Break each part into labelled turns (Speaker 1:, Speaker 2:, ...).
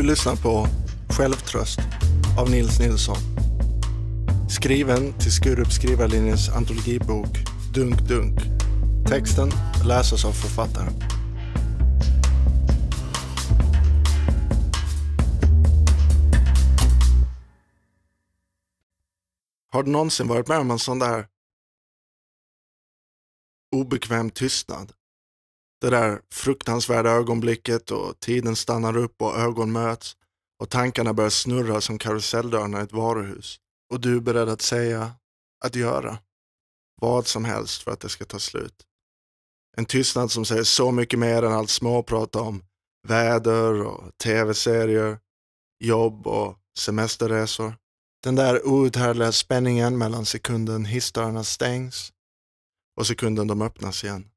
Speaker 1: Du lyssnar på Självtröst av Nils Nilsson. Skriven till Skurup skrivarlinjens antologibok Dunk Dunk. Texten läses av författaren. Har du någonsin varit med om en sån där obekväm tystnad? Det där fruktansvärda ögonblicket och tiden stannar upp och ögon möts och tankarna börjar snurra som karuselldörrarna i ett varuhus. Och du är beredd att säga, att göra, vad som helst för att det ska ta slut. En tystnad som säger så mycket mer än allt småprat om väder och tv-serier, jobb och semesterresor. Den där outhärdliga spänningen mellan sekunden hissdörrarna stängs och sekunden de öppnas igen.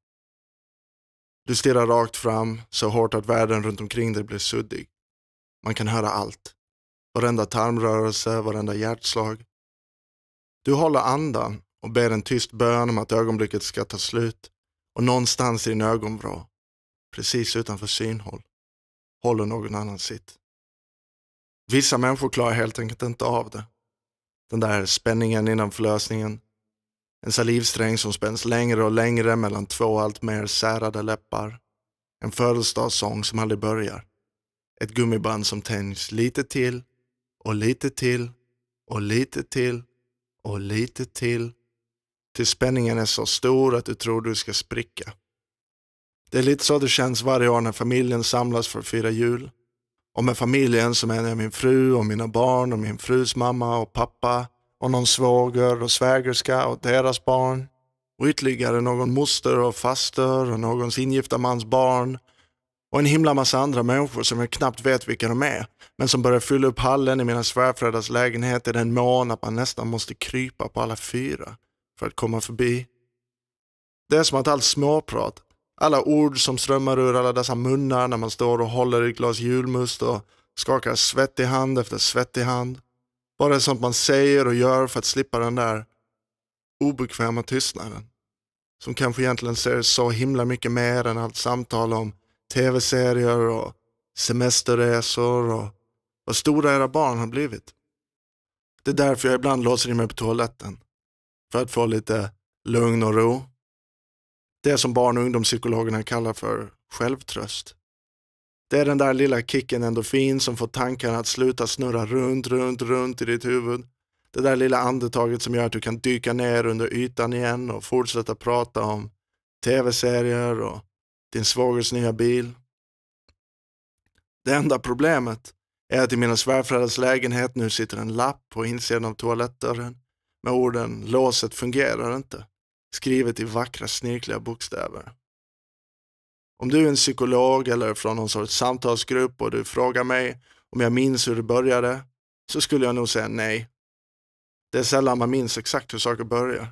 Speaker 1: Du stirrar rakt fram, så hårt att världen runt omkring dig blir suddig. Man kan höra allt. Varenda tarmrörelse, varenda hjärtslag. Du håller andan och ber en tyst bön om att ögonblicket ska ta slut och någonstans i din ögonvrå, precis utanför synhåll, håller någon annan sitt. Vissa människor klarar helt enkelt inte av det. Den där spänningen innan förlösningen, en salivsträng som spänns längre och längre mellan två allt mer särade läppar. En födelsedagssång som aldrig börjar. Ett gummiband som tänjs lite till och lite till och lite till och lite till. Tills spänningen är så stor att du tror du ska spricka. Det är lite så det känns varje år när familjen samlas för att fira jul. Och med familjen så menar jag min fru och mina barn och min frus mamma och pappa och någon svåger och svägerska och deras barn och ytterligare någon moster och faster och någons ingifta mans barn och en himla massa andra människor som jag knappt vet vilka de är, men som börjar fylla upp hallen i mina svärföräldrars lägenhet i den mån att man nästan måste krypa på alla fyra för att komma förbi. Det är som att allt småprat, alla ord som strömmar ur alla dessa munnar när man står och håller i ett glas julmust och skakar svettig hand efter svettig hand bara sånt man säger och gör för att slippa den där obekväma tystnaden. Som kanske egentligen säger så himla mycket mer än allt samtal om tv-serier och semesterresor och vad stora era barn har blivit. Det är därför jag ibland låser in mig på toaletten. För att få lite lugn och ro. Det som barn och ungdomspsykologerna kallar för självtröst. Det är den där lilla kicken endorfin som får tankarna att sluta snurra runt, runt, runt i ditt huvud. Det där lilla andetaget som gör att du kan dyka ner under ytan igen och fortsätta prata om tv-serier och din svågers nya bil. Det enda problemet är att i mina svärföräldrars lägenhet nu sitter en lapp på insidan av toalettdörren med orden ”låset fungerar inte” skrivet i vackra snirkliga bokstäver. Om du är en psykolog eller från någon sorts samtalsgrupp och du frågar mig om jag minns hur det började, så skulle jag nog säga nej. Det är sällan man minns exakt hur saker börjar.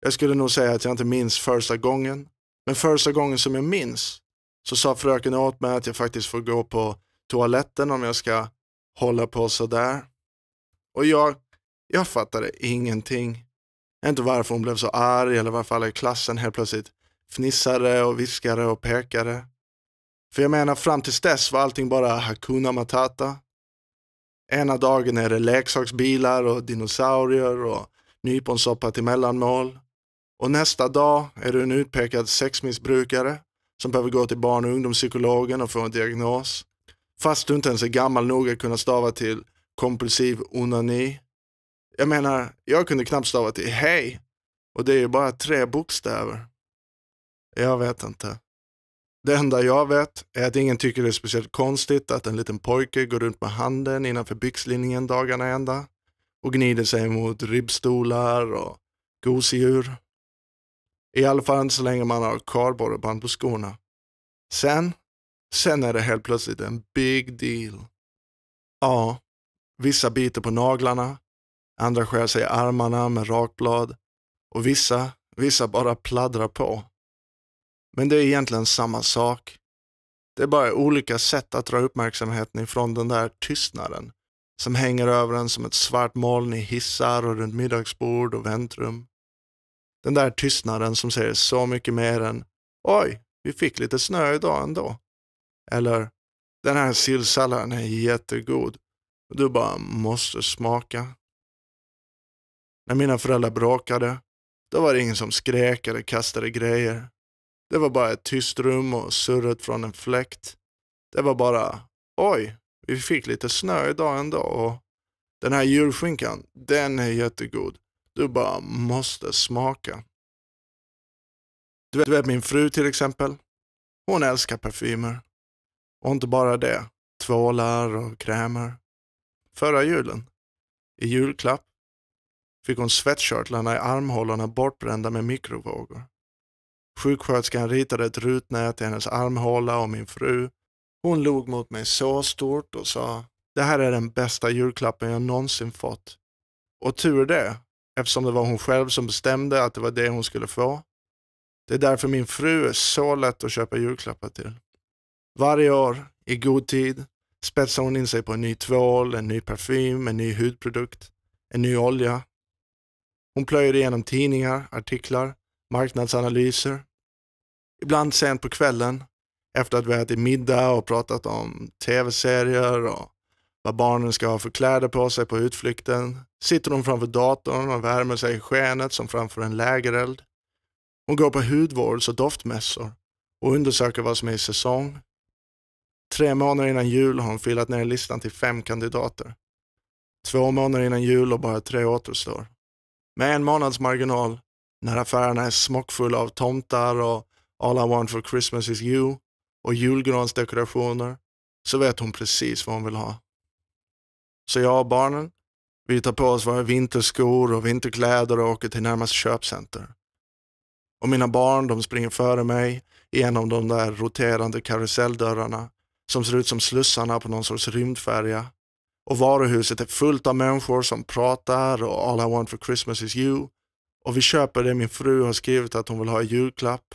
Speaker 1: Jag skulle nog säga att jag inte minns första gången, men första gången som jag minns så sa fröken åt mig att jag faktiskt får gå på toaletten om jag ska hålla på sådär. Och jag, jag fattade ingenting. Inte varför hon blev så arg eller varför alla i klassen helt plötsligt fnissade och viskade och pekade. För jag menar, fram tills dess var allting bara Hakuna Matata. Ena dagen är det leksaksbilar och dinosaurier och nyponsoppa till mellanmål. Och nästa dag är du en utpekad sexmissbrukare som behöver gå till barn och ungdomspsykologen och få en diagnos. Fast du inte ens är gammal nog att kunna stava till kompulsiv onani. Jag menar, jag kunde knappt stava till hej. Och det är ju bara tre bokstäver. Jag vet inte. Det enda jag vet är att ingen tycker det är speciellt konstigt att en liten pojke går runt med handen innanför byxlinningen dagarna ända och gnider sig mot ribbstolar och gosedjur. I alla fall inte så länge man har kardborreband på skorna. Sen, sen är det helt plötsligt en big deal. Ja, vissa biter på naglarna, andra skär sig i armarna med rakblad och vissa, vissa bara pladdrar på. Men det är egentligen samma sak. Det är bara olika sätt att dra uppmärksamheten ifrån den där tystnaden som hänger över en som ett svart moln i hissar och runt middagsbord och väntrum. Den där tystnaden som säger så mycket mer än ”Oj, vi fick lite snö idag ändå” eller ”Den här sillsalladen är jättegod och du bara måste smaka”. När mina föräldrar bråkade, då var det ingen som skrek eller kastade grejer. Det var bara ett tyst rum och surret från en fläkt. Det var bara, oj, vi fick lite snö idag ändå och den här julskinkan, den är jättegod. Du bara måste smaka. Du vet, min fru till exempel. Hon älskar parfymer. Och inte bara det, tvålar och krämer. Förra julen, i julklapp, fick hon svettkörtlarna i armhålorna bortbrända med mikrovågor. Sjuksköterskan ritade ett rutnät i hennes armhåla och min fru. Hon log mot mig så stort och sa, det här är den bästa julklappen jag någonsin fått. Och tur det, eftersom det var hon själv som bestämde att det var det hon skulle få. Det är därför min fru är så lätt att köpa julklappar till. Varje år, i god tid, spetsar hon in sig på en ny tvål, en ny parfym, en ny hudprodukt, en ny olja. Hon plöjer igenom tidningar, artiklar, marknadsanalyser, ibland sent på kvällen efter att vi ätit middag och pratat om tv-serier och vad barnen ska ha för kläder på sig på utflykten sitter hon framför datorn och värmer sig i skenet som framför en lägereld. Hon går på hudvårds och doftmässor och undersöker vad som är i säsong. Tre månader innan jul har hon filat ner listan till fem kandidater. Två månader innan jul och bara tre återstår. Med en månads marginal, när affärerna är smockfulla av tomtar och All I want for Christmas is you och julgransdekorationer så vet hon precis vad hon vill ha. Så jag och barnen, vi tar på oss våra vinterskor och vinterkläder och åker till närmaste köpcenter. Och mina barn, de springer före mig genom de där roterande karuselldörrarna som ser ut som slussarna på någon sorts rymdfärja. Och varuhuset är fullt av människor som pratar och All I want for Christmas is you. Och vi köper det min fru har skrivit att hon vill ha i julklapp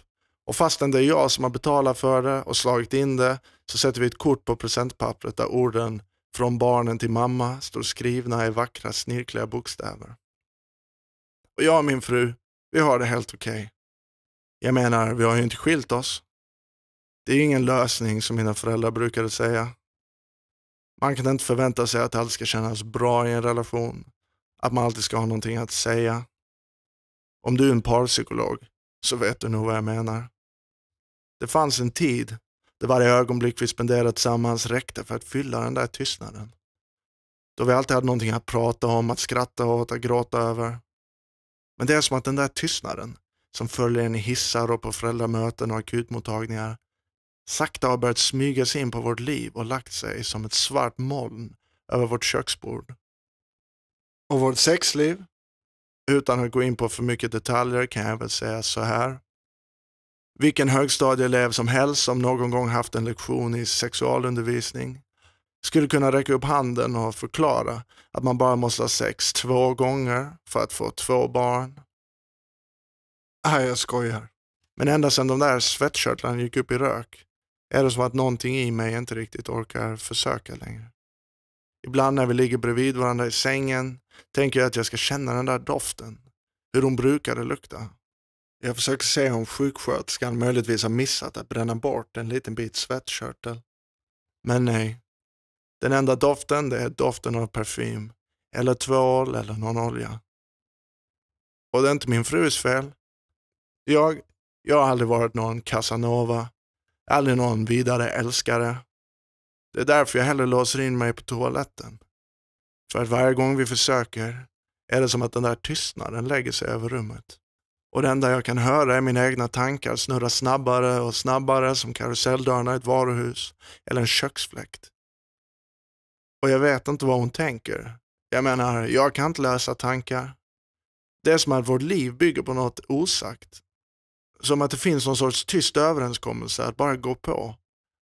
Speaker 1: och fastän det är jag som har betalat för det och slagit in det så sätter vi ett kort på presentpappret där orden från barnen till mamma står skrivna i vackra snirkliga bokstäver. Och jag och min fru, vi har det helt okej. Okay. Jag menar, vi har ju inte skilt oss. Det är ju ingen lösning som mina föräldrar brukade säga. Man kan inte förvänta sig att allt ska kännas bra i en relation. Att man alltid ska ha någonting att säga. Om du är en parpsykolog så vet du nog vad jag menar. Det fanns en tid där varje ögonblick vi spenderade tillsammans räckte för att fylla den där tystnaden. Då vi alltid hade någonting att prata om, att skratta åt, att gråta över. Men det är som att den där tystnaden, som följer en i hissar och på föräldramöten och akutmottagningar, sakta har börjat smyga sig in på vårt liv och lagt sig som ett svart moln över vårt köksbord. Och vårt sexliv? Utan att gå in på för mycket detaljer kan jag väl säga så här vilken högstadieelev som helst som någon gång haft en lektion i sexualundervisning skulle kunna räcka upp handen och förklara att man bara måste ha sex två gånger för att få två barn. Nej, jag skojar. Men ända sedan de där svettkörtlarna gick upp i rök är det som att någonting i mig inte riktigt orkar försöka längre. Ibland när vi ligger bredvid varandra i sängen tänker jag att jag ska känna den där doften, hur hon brukade lukta. Jag försöker se om sjuksköterskan möjligtvis har missat att bränna bort en liten bit svettkörtel. Men nej. Den enda doften det är doften av parfym, eller tvål eller någon olja. Och det är inte min frus fel. Jag, jag har aldrig varit någon casanova, aldrig någon vidare älskare. Det är därför jag hellre låser in mig på toaletten. För att varje gång vi försöker är det som att den där tystnaden lägger sig över rummet och det enda jag kan höra är mina egna tankar snurra snabbare och snabbare som karuselldörrarna i ett varuhus eller en köksfläkt. Och jag vet inte vad hon tänker. Jag menar, jag kan inte läsa tankar. Det är som att vårt liv bygger på något osagt. Som att det finns någon sorts tyst överenskommelse att bara gå på.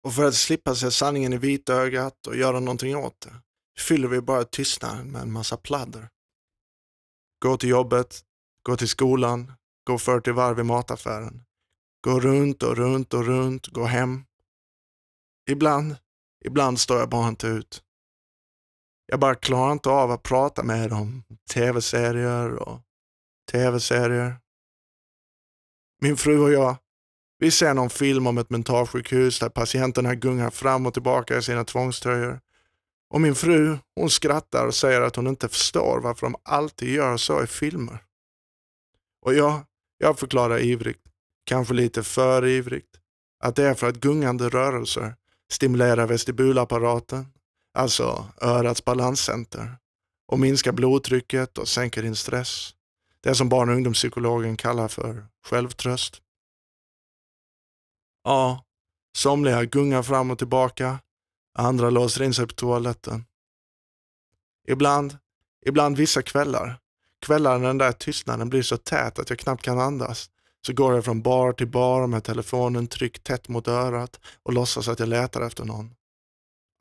Speaker 1: Och för att slippa se sanningen i vitögat och göra någonting åt det fyller vi bara tystnaden med en massa pladder. Gå till jobbet, gå till skolan, Gå 40 varv i mataffären. Gå runt och runt och runt, gå hem. Ibland, ibland står jag bara inte ut. Jag bara klarar inte av att prata med dem. tv-serier och tv-serier. Min fru och jag, vi ser någon film om ett mentalsjukhus där patienterna gungar fram och tillbaka i sina tvångströjor. Och min fru, hon skrattar och säger att hon inte förstår varför de alltid gör så i filmer. Och jag, jag förklarar ivrigt, kanske lite för ivrigt, att det är för att gungande rörelser stimulerar vestibulapparaten, alltså örats balanscenter, och minskar blodtrycket och sänker din stress. Det som barn och ungdomspsykologen kallar för självtröst. Ja, somliga gungar fram och tillbaka, andra låser in sig på toaletten. Ibland, ibland vissa kvällar, kvällar när den där tystnaden blir så tät att jag knappt kan andas så går jag från bar till bar med telefonen tryckt tätt mot örat och låtsas att jag letar efter någon.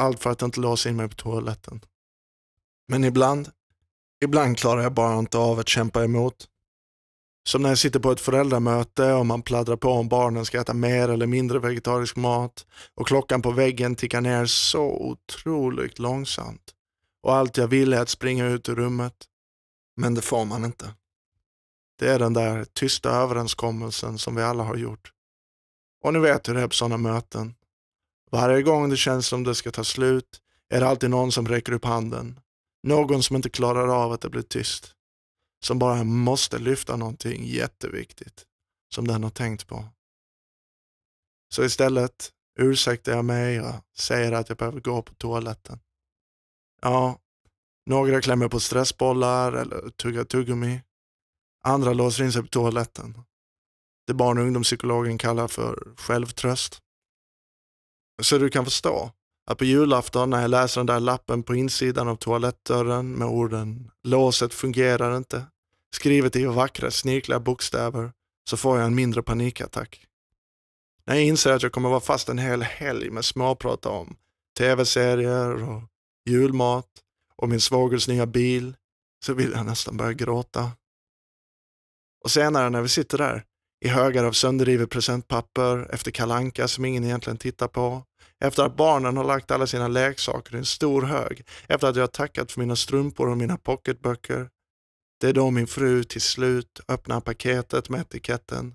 Speaker 1: Allt för att inte låsa in mig på toaletten. Men ibland, ibland klarar jag bara inte av att kämpa emot. Som när jag sitter på ett föräldramöte och man pladdrar på om barnen ska äta mer eller mindre vegetarisk mat och klockan på väggen tickar ner så otroligt långsamt. Och allt jag vill är att springa ut ur rummet, men det får man inte. Det är den där tysta överenskommelsen som vi alla har gjort. Och ni vet hur det är på sådana möten. Varje gång det känns som det ska ta slut är det alltid någon som räcker upp handen. Någon som inte klarar av att det blir tyst. Som bara måste lyfta någonting jätteviktigt som den har tänkt på. Så istället ursäktar jag mig och säger att jag behöver gå på toaletten. Ja, några klämmer på stressbollar eller tuggar tuggummi. Andra låser in sig på toaletten. Det barn och ungdomspsykologen kallar för självtröst. Så du kan förstå att på julafton när jag läser den där lappen på insidan av toalettdörren med orden “låset fungerar inte” skrivet i vackra snirkliga bokstäver så får jag en mindre panikattack. När jag inser att jag kommer vara fast en hel helg med småprat om tv-serier och julmat och min svagers nya bil så vill jag nästan börja gråta. Och senare när vi sitter där i högar av sönderrivet presentpapper, efter kalanka som ingen egentligen tittar på, efter att barnen har lagt alla sina leksaker i en stor hög, efter att jag har tackat för mina strumpor och mina pocketböcker. Det är då min fru till slut öppnar paketet med etiketten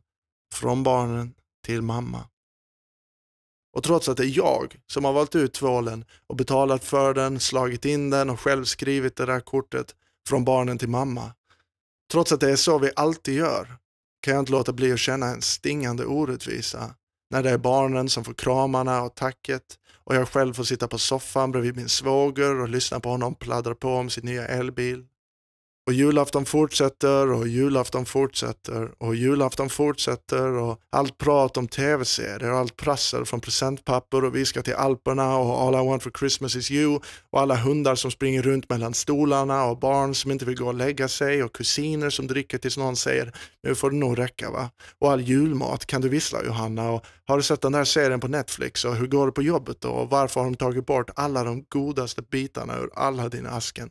Speaker 1: Från barnen till mamma. Och trots att det är jag som har valt ut tvålen och betalat för den, slagit in den och själv skrivit det där kortet från barnen till mamma. Trots att det är så vi alltid gör kan jag inte låta bli att känna en stingande orättvisa när det är barnen som får kramarna och tacket och jag själv får sitta på soffan bredvid min svåger och lyssna på honom pladdra på om sin nya elbil. Och julafton fortsätter och julafton fortsätter och julafton fortsätter och allt prat om tv-serier och allt prassel från presentpapper och vi ska till Alperna och All I want for Christmas is you och alla hundar som springer runt mellan stolarna och barn som inte vill gå och lägga sig och kusiner som dricker tills någon säger nu får det nog räcka va. Och all julmat, kan du vissla Johanna och har du sett den där serien på Netflix och hur går det på jobbet då och varför har de tagit bort alla de godaste bitarna ur alla dina asken?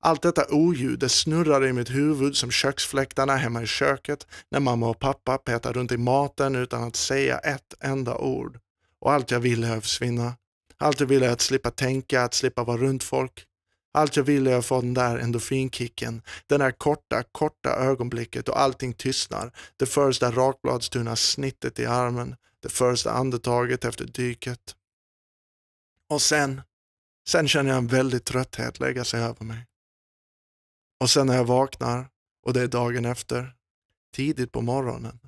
Speaker 1: Allt detta oljud det snurrar i mitt huvud som köksfläktarna hemma i köket när mamma och pappa petar runt i maten utan att säga ett enda ord. Och allt jag ville är att försvinna. Allt jag ville är att slippa tänka, att slippa vara runt folk. Allt jag ville är att få den där endorfinkicken, den där korta, korta ögonblicket och allting tystnar. Det första rakbladstunna snittet i armen, det första andetaget efter dyket. Och sen, sen känner jag en väldig trötthet lägga sig över mig. Och sen när jag vaknar och det är dagen efter, tidigt på morgonen.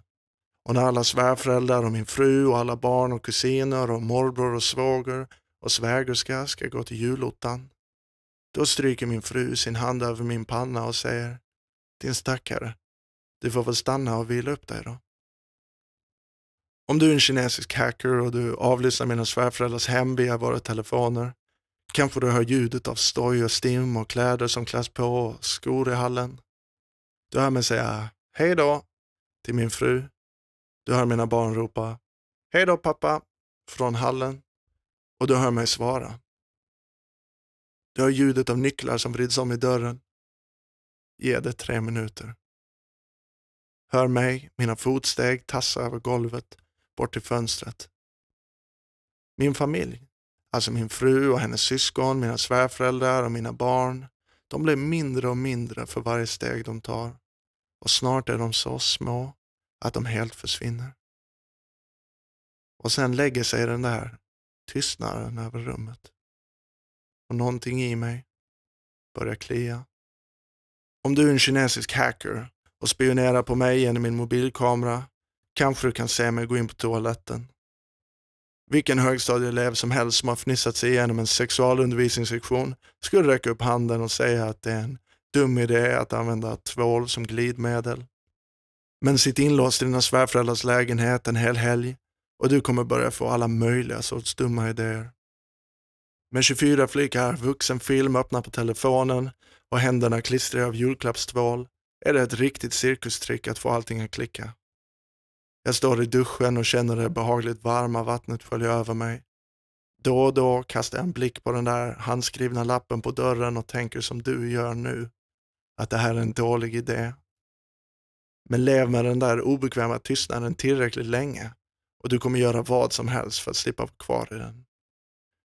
Speaker 1: Och när alla svärföräldrar och min fru och alla barn och kusiner och morbror och svåger och svägerska ska gå till julottan. Då stryker min fru sin hand över min panna och säger Din stackare, du får väl stanna och vila upp dig då. Om du är en kinesisk hacker och du avlyssnar mina svärföräldrars hem via våra telefoner Kanske du hör ljudet av stoj och stim och kläder som kläs på och skor i hallen. Du hör mig säga hej då till min fru. Du hör mina barn ropa hej då pappa från hallen och du hör mig svara. Du hör ljudet av nycklar som vrids om i dörren. Ge det tre minuter. Hör mig, mina fotsteg tassa över golvet, bort till fönstret. Min familj, Alltså min fru och hennes syskon, mina svärföräldrar och mina barn. De blir mindre och mindre för varje steg de tar. Och snart är de så små att de helt försvinner. Och sen lägger sig den där tystnaden över rummet. Och någonting i mig börjar klia. Om du är en kinesisk hacker och spionerar på mig genom min mobilkamera kanske du kan se mig gå in på toaletten vilken högstadieelev som helst som har fnissat sig igenom en sexualundervisningssektion skulle räcka upp handen och säga att det är en dum idé att använda tvål som glidmedel. Men sitt inlåst i dina svärföräldrars lägenhet en hel helg och du kommer börja få alla möjliga sorts dumma idéer. Med 24 flikar vuxenfilm öppna på telefonen och händerna klistrade av julklappstvål är det ett riktigt cirkustrick att få allting att klicka. Jag står i duschen och känner det behagligt varma vattnet skölja över mig. Då och då kastar jag en blick på den där handskrivna lappen på dörren och tänker som du gör nu, att det här är en dålig idé. Men lev med den där obekväma tystnaden tillräckligt länge och du kommer göra vad som helst för att slippa vara kvar i den.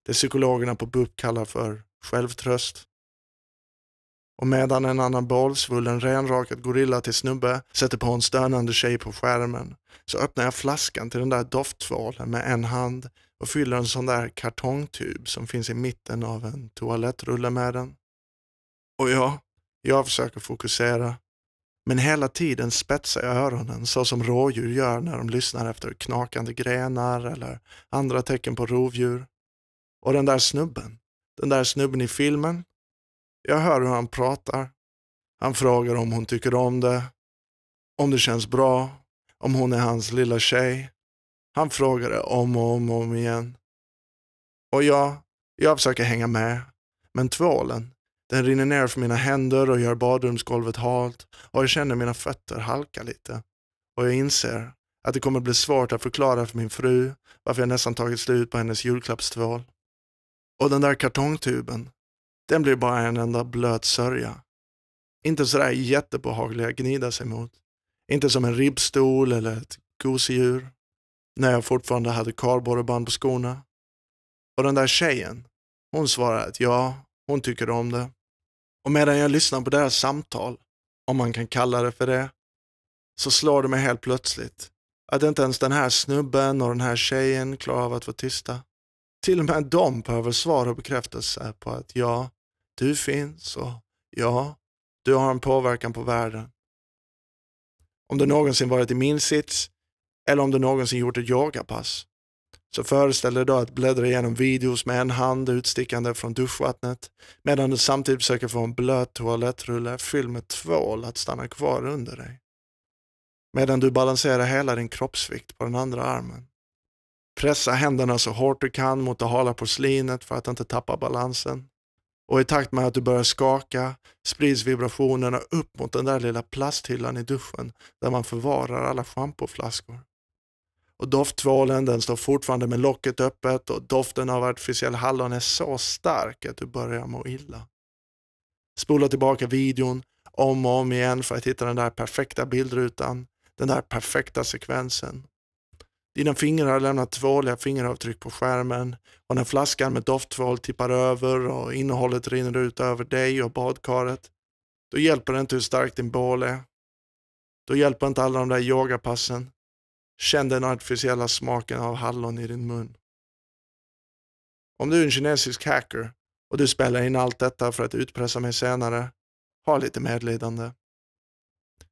Speaker 1: Det psykologerna på BUP kallar för självtröst och medan en annan balsvullen renrakad gorilla till snubbe sätter på en stönande tjej på skärmen så öppnar jag flaskan till den där doftsvalen med en hand och fyller en sån där kartongtub som finns i mitten av en toalettrulle med den. Och ja, jag försöker fokusera. Men hela tiden spetsar jag öronen så som rådjur gör när de lyssnar efter knakande grenar eller andra tecken på rovdjur. Och den där snubben, den där snubben i filmen, jag hör hur han pratar. Han frågar om hon tycker om det, om det känns bra, om hon är hans lilla tjej. Han frågar det om och om och om igen. Och jag, jag försöker hänga med. Men tvålen, den rinner ner från mina händer och gör badrumsgolvet halt och jag känner mina fötter halka lite. Och jag inser att det kommer bli svårt att förklara för min fru varför jag nästan tagit slut på hennes julklappstvål. Och den där kartongtuben, den blir bara en enda blöt sörja. Inte sådär jättebehaglig att gnida sig mot. Inte som en ribbstol eller ett gosedjur. När jag fortfarande hade kardborreband på skorna. Och den där tjejen, hon svarar att ja, hon tycker om det. Och medan jag lyssnar på deras samtal, om man kan kalla det för det, så slår det mig helt plötsligt att inte ens den här snubben och den här tjejen klarar av att vara tysta. Till och med de behöver svar och bekräftelse på att ja, du finns och ja, du har en påverkan på världen. Om du någonsin varit i min sits eller om du någonsin gjort ett yogapass så föreställ dig då att bläddra igenom videos med en hand utstickande från duschvattnet medan du samtidigt försöker få en blöt toalettrulle fylld med tvål att stanna kvar under dig. Medan du balanserar hela din kroppsvikt på den andra armen. Pressa händerna så hårt du kan mot det hala porslinet för att inte tappa balansen. Och i takt med att du börjar skaka sprids vibrationerna upp mot den där lilla plasthyllan i duschen där man förvarar alla schampoflaskor. Och dofttvålen den står fortfarande med locket öppet och doften av artificiell hallon är så stark att du börjar må illa. Spola tillbaka videon om och om igen för att hitta den där perfekta bildrutan, den där perfekta sekvensen. Dina fingrar har lämnat tvåliga fingeravtryck på skärmen och när flaskan med dofttvål tippar över och innehållet rinner ut över dig och badkaret, då hjälper det inte hur stark din bål är. Då hjälper inte alla de där yogapassen. Känn den artificiella smaken av hallon i din mun. Om du är en kinesisk hacker och du spelar in allt detta för att utpressa mig senare, ha lite medlidande.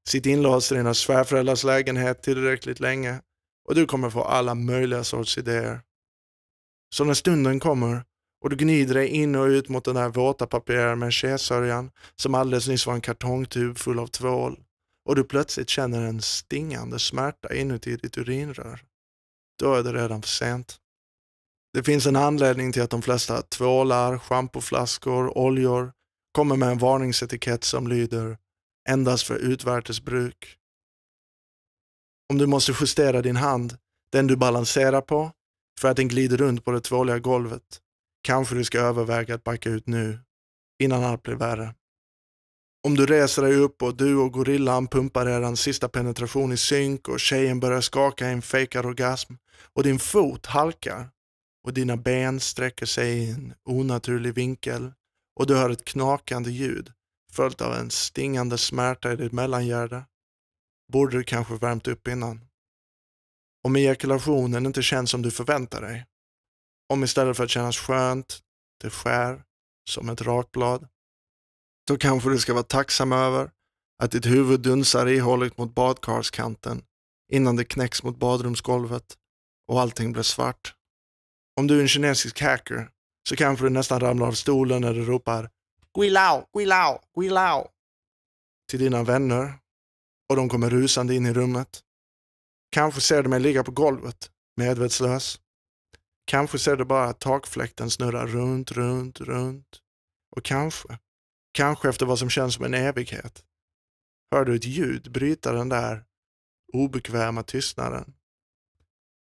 Speaker 1: Sitt inlåst i dina svärföräldrars lägenhet tillräckligt länge och du kommer få alla möjliga sorts idéer. Så när stunden kommer och du gnider dig in och ut mot den där våta papperet med skedsörjan som alldeles nyss var en kartongtub full av tvål och du plötsligt känner en stingande smärta inuti ditt urinrör. Då är det redan för sent. Det finns en anledning till att de flesta tvålar, schampoflaskor, oljor kommer med en varningsetikett som lyder endast för utvärtes bruk om du måste justera din hand, den du balanserar på, för att den glider runt på det tvåliga golvet. Kanske du ska överväga att backa ut nu, innan allt blir värre. Om du reser dig upp och du och gorillan pumpar er en sista penetration i synk och tjejen börjar skaka i en fejkad orgasm och din fot halkar och dina ben sträcker sig i en onaturlig vinkel och du hör ett knakande ljud följt av en stingande smärta i ditt mellangärde borde du kanske värmt upp innan. Om ejakulationen inte känns som du förväntar dig. Om istället för att kännas skönt, det skär som ett rakblad. Då kanske du ska vara tacksam över att ditt huvud dunsar ihåligt mot badkarskanten innan det knäcks mot badrumsgolvet och allting blir svart. Om du är en kinesisk hacker så kanske du nästan ramlar av stolen när du ropar Guilao, Guilao, Guilao till dina vänner och de kommer rusande in i rummet. Kanske ser du mig ligga på golvet, medvetslös. Kanske ser du bara att takfläkten snurrar runt, runt, runt. Och kanske, kanske efter vad som känns som en evighet, hör du ett ljud bryta den där obekväma tystnaden.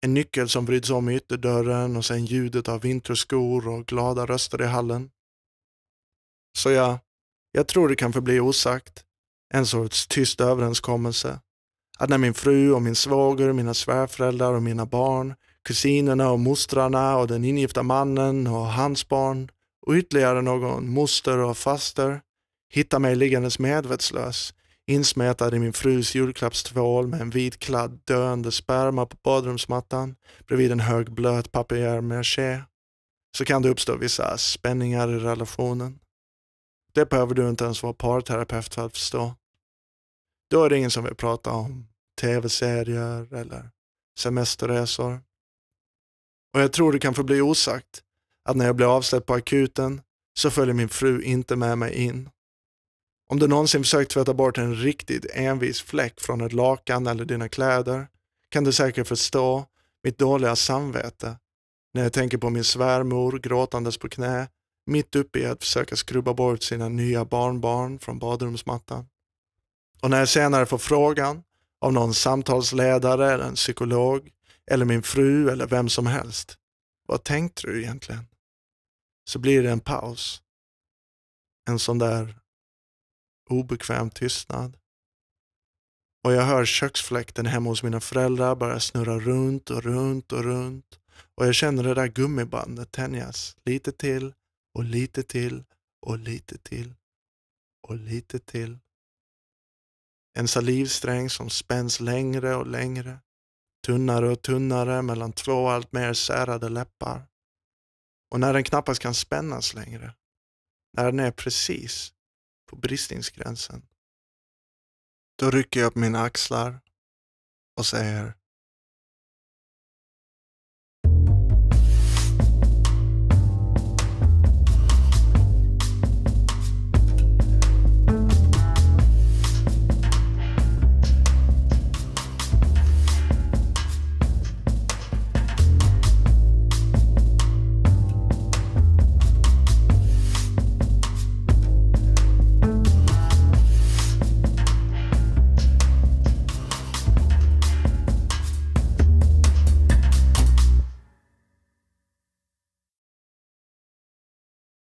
Speaker 1: En nyckel som vrids om i ytterdörren och sen ljudet av vinterskor och glada röster i hallen. Så ja, jag tror det kan förbli osagt en sorts tyst överenskommelse. Att när min fru och min svåger, mina svärföräldrar och mina barn, kusinerna och mostrarna och den ingifta mannen och hans barn och ytterligare någon moster och faster hittar mig liggandes medvetslös, insmetad i min frus julklappstvål med en vitkladd döende sperma på badrumsmattan bredvid en hög blöt papier-maché, så kan det uppstå vissa spänningar i relationen. Det behöver du inte ens vara parterapeut för att förstå. Då är det ingen som vill prata om tv-serier eller semesterresor. Och jag tror det kan förbli osagt att när jag blir avsläppt på akuten så följer min fru inte med mig in. Om du någonsin försökt tvätta bort en riktigt envis fläck från ett lakan eller dina kläder kan du säkert förstå mitt dåliga samvete när jag tänker på min svärmor gråtandes på knä mitt uppe i att försöka skrubba bort sina nya barnbarn från badrumsmattan. Och när jag senare får frågan av någon samtalsledare, eller en psykolog, eller min fru eller vem som helst. Vad tänkte du egentligen? Så blir det en paus. En sån där obekväm tystnad. Och jag hör köksfläkten hemma hos mina föräldrar börja snurra runt och runt och runt. Och jag känner det där gummibandet tänjas lite till och lite till och lite till och lite till. En salivsträng som spänns längre och längre, tunnare och tunnare mellan två allt mer särade läppar. Och när den knappast kan spännas längre, när den är precis på bristningsgränsen. Då rycker jag på mina axlar och säger